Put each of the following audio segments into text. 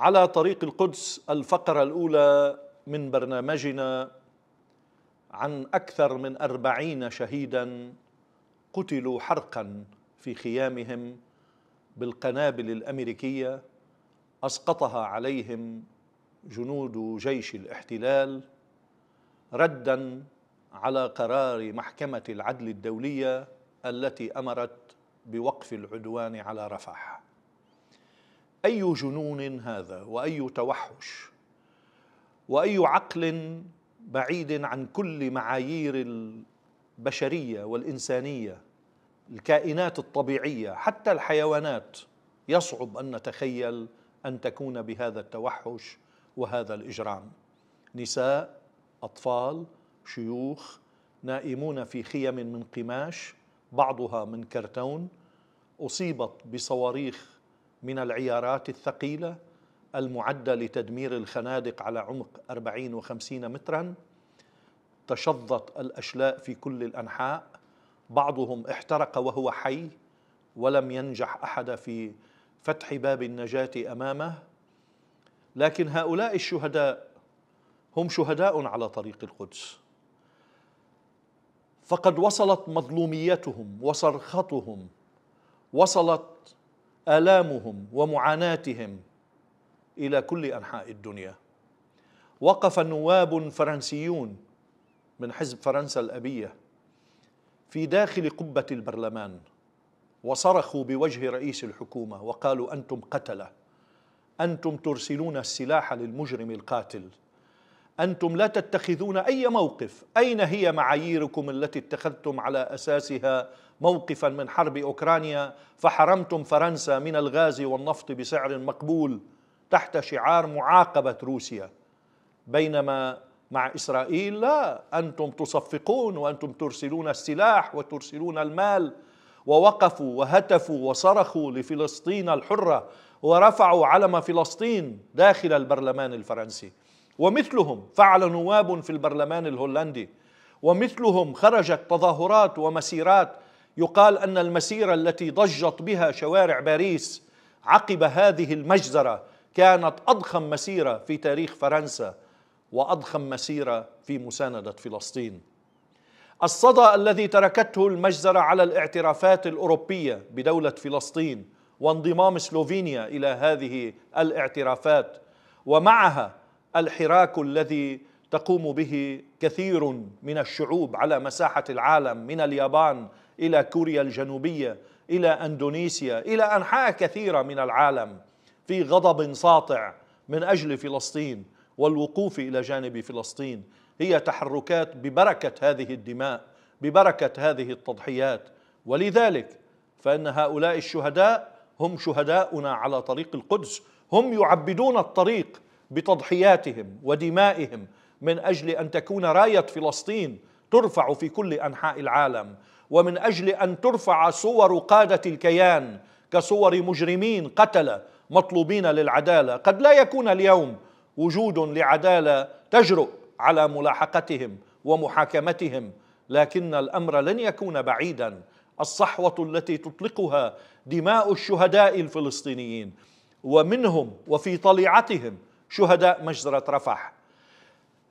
على طريق القدس الفقرة الأولى من برنامجنا عن أكثر من أربعين شهيدا قتلوا حرقا في خيامهم بالقنابل الأمريكية أسقطها عليهم جنود جيش الاحتلال ردا على قرار محكمة العدل الدولية التي أمرت بوقف العدوان على رفح أي جنون هذا وأي توحش وأي عقل بعيد عن كل معايير البشرية والإنسانية الكائنات الطبيعية حتى الحيوانات يصعب أن نتخيل أن تكون بهذا التوحش وهذا الإجرام نساء أطفال شيوخ نائمون في خيم من قماش بعضها من كرتون أصيبت بصواريخ من العيارات الثقيلة المعدة لتدمير الخنادق على عمق 40 و50 مترا تشظت الأشلاء في كل الأنحاء بعضهم احترق وهو حي ولم ينجح أحد في فتح باب النجاة أمامه لكن هؤلاء الشهداء هم شهداء على طريق القدس فقد وصلت مظلوميتهم وصرختهم وصلت آلامهم ومعاناتهم إلى كل أنحاء الدنيا وقف نواب فرنسيون من حزب فرنسا الأبية في داخل قبة البرلمان وصرخوا بوجه رئيس الحكومة وقالوا أنتم قتلة أنتم ترسلون السلاح للمجرم القاتل أنتم لا تتخذون أي موقف أين هي معاييركم التي اتخذتم على أساسها موقفا من حرب أوكرانيا فحرمتم فرنسا من الغاز والنفط بسعر مقبول تحت شعار معاقبة روسيا بينما مع إسرائيل لا أنتم تصفقون وأنتم ترسلون السلاح وترسلون المال ووقفوا وهتفوا وصرخوا لفلسطين الحرة ورفعوا علم فلسطين داخل البرلمان الفرنسي ومثلهم فعل نواب في البرلمان الهولندي ومثلهم خرجت تظاهرات ومسيرات يقال أن المسيرة التي ضجت بها شوارع باريس عقب هذه المجزرة كانت أضخم مسيرة في تاريخ فرنسا وأضخم مسيرة في مساندة فلسطين الصدى الذي تركته المجزرة على الاعترافات الأوروبية بدولة فلسطين وانضمام سلوفينيا إلى هذه الاعترافات ومعها الحراك الذي تقوم به كثير من الشعوب على مساحة العالم من اليابان إلى كوريا الجنوبية إلى أندونيسيا إلى أنحاء كثيرة من العالم في غضب ساطع من أجل فلسطين والوقوف إلى جانب فلسطين هي تحركات ببركة هذه الدماء ببركة هذه التضحيات ولذلك فإن هؤلاء الشهداء هم شهداؤنا على طريق القدس هم يعبدون الطريق بتضحياتهم ودمائهم من اجل ان تكون رايه فلسطين ترفع في كل انحاء العالم ومن اجل ان ترفع صور قاده الكيان كصور مجرمين قتله مطلوبين للعداله قد لا يكون اليوم وجود لعداله تجرؤ على ملاحقتهم ومحاكمتهم لكن الامر لن يكون بعيدا الصحوه التي تطلقها دماء الشهداء الفلسطينيين ومنهم وفي طليعتهم شهداء مجزرة رفح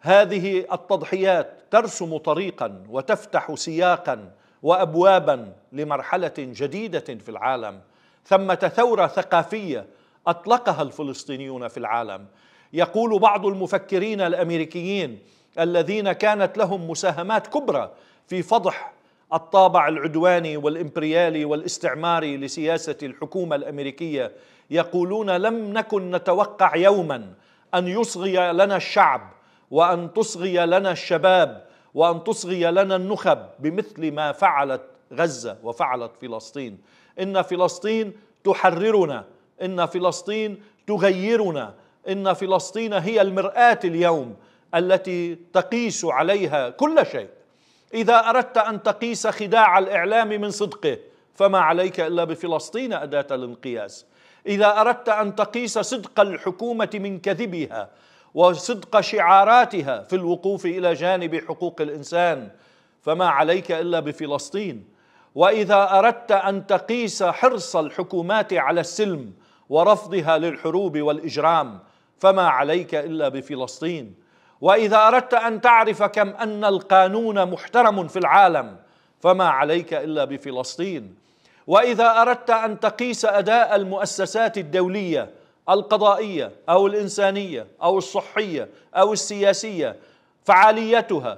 هذه التضحيات ترسم طريقا وتفتح سياقا وابوابا لمرحله جديده في العالم ثمه ثوره ثقافيه اطلقها الفلسطينيون في العالم يقول بعض المفكرين الامريكيين الذين كانت لهم مساهمات كبرى في فضح الطابع العدواني والامبريالي والاستعماري لسياسه الحكومه الامريكيه يقولون لم نكن نتوقع يوما ان يصغي لنا الشعب وان تصغي لنا الشباب وان تصغي لنا النخب بمثل ما فعلت غزه وفعلت فلسطين ان فلسطين تحررنا ان فلسطين تغيرنا ان فلسطين هي المراه اليوم التي تقيس عليها كل شيء اذا اردت ان تقيس خداع الاعلام من صدقه فما عليك الا بفلسطين اداه الانقياس إذا أردت أن تقيس صدق الحكومة من كذبها وصدق شعاراتها في الوقوف إلى جانب حقوق الإنسان فما عليك إلا بفلسطين وإذا أردت أن تقيس حرص الحكومات على السلم ورفضها للحروب والإجرام فما عليك إلا بفلسطين وإذا أردت أن تعرف كم أن القانون محترم في العالم فما عليك إلا بفلسطين واذا اردت ان تقيس اداء المؤسسات الدوليه القضائيه او الانسانيه او الصحيه او السياسيه فعاليتها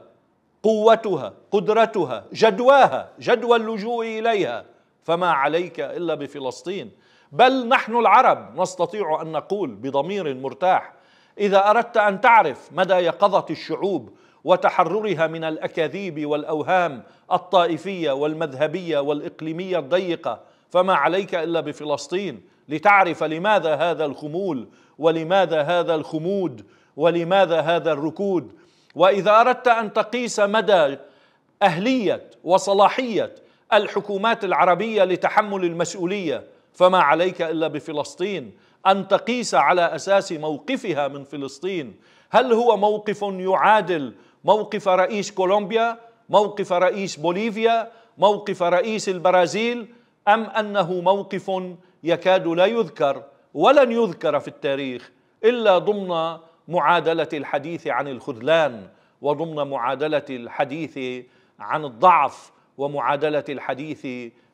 قوتها قدرتها جدواها جدوى اللجوء اليها فما عليك الا بفلسطين بل نحن العرب نستطيع ان نقول بضمير مرتاح اذا اردت ان تعرف مدى يقظه الشعوب وتحررها من الاكاذيب والاوهام الطائفيه والمذهبيه والاقليميه الضيقه فما عليك الا بفلسطين لتعرف لماذا هذا الخمول ولماذا هذا الخمود ولماذا هذا الركود واذا اردت ان تقيس مدى اهليه وصلاحيه الحكومات العربيه لتحمل المسؤوليه فما عليك الا بفلسطين ان تقيس على اساس موقفها من فلسطين هل هو موقف يعادل موقف رئيس كولومبيا موقف رئيس بوليفيا موقف رئيس البرازيل أم أنه موقف يكاد لا يذكر ولن يذكر في التاريخ إلا ضمن معادلة الحديث عن الخذلان وضمن معادلة الحديث عن الضعف ومعادلة الحديث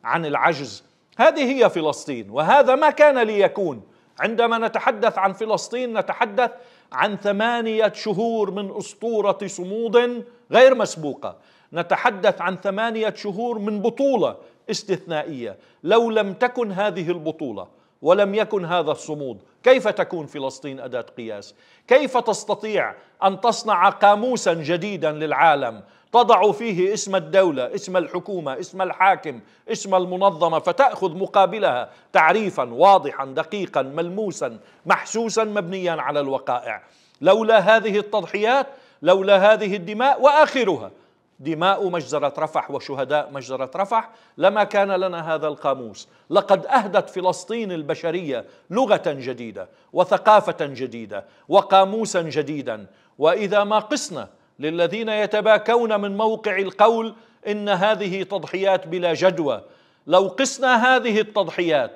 عن العجز هذه هي فلسطين وهذا ما كان ليكون لي عندما نتحدث عن فلسطين نتحدث عن ثمانية شهور من أسطورة صمود غير مسبوقة نتحدث عن ثمانية شهور من بطولة استثنائية لو لم تكن هذه البطولة ولم يكن هذا الصمود كيف تكون فلسطين أداة قياس؟ كيف تستطيع أن تصنع قاموسا جديدا للعالم تضع فيه اسم الدولة اسم الحكومة اسم الحاكم اسم المنظمة فتأخذ مقابلها تعريفا واضحا دقيقا ملموسا محسوسا مبنيا على الوقائع لولا هذه التضحيات لولا هذه الدماء وآخرها دماء مجزرة رفح وشهداء مجزرة رفح لما كان لنا هذا القاموس لقد أهدت فلسطين البشرية لغة جديدة وثقافة جديدة وقاموسا جديدا وإذا ما قسنا للذين يتباكون من موقع القول إن هذه تضحيات بلا جدوى لو قسنا هذه التضحيات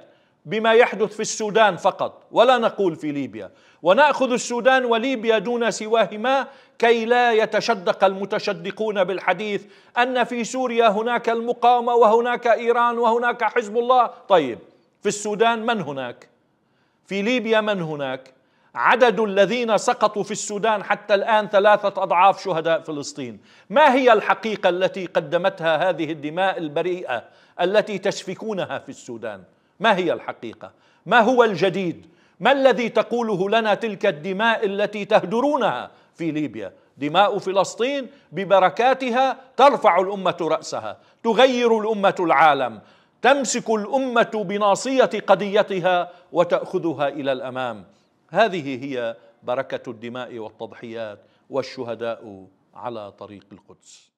بما يحدث في السودان فقط ولا نقول في ليبيا وناخذ السودان وليبيا دون سواهما كي لا يتشدق المتشدقون بالحديث ان في سوريا هناك المقاومه وهناك ايران وهناك حزب الله طيب في السودان من هناك في ليبيا من هناك عدد الذين سقطوا في السودان حتى الان ثلاثه اضعاف شهداء فلسطين ما هي الحقيقه التي قدمتها هذه الدماء البريئه التي تسفكونها في السودان ما هي الحقيقه ما هو الجديد ما الذي تقوله لنا تلك الدماء التي تهدرونها في ليبيا دماء فلسطين ببركاتها ترفع الامه راسها تغير الامه العالم تمسك الامه بناصيه قضيتها وتاخذها الى الامام هذه هي بركه الدماء والتضحيات والشهداء على طريق القدس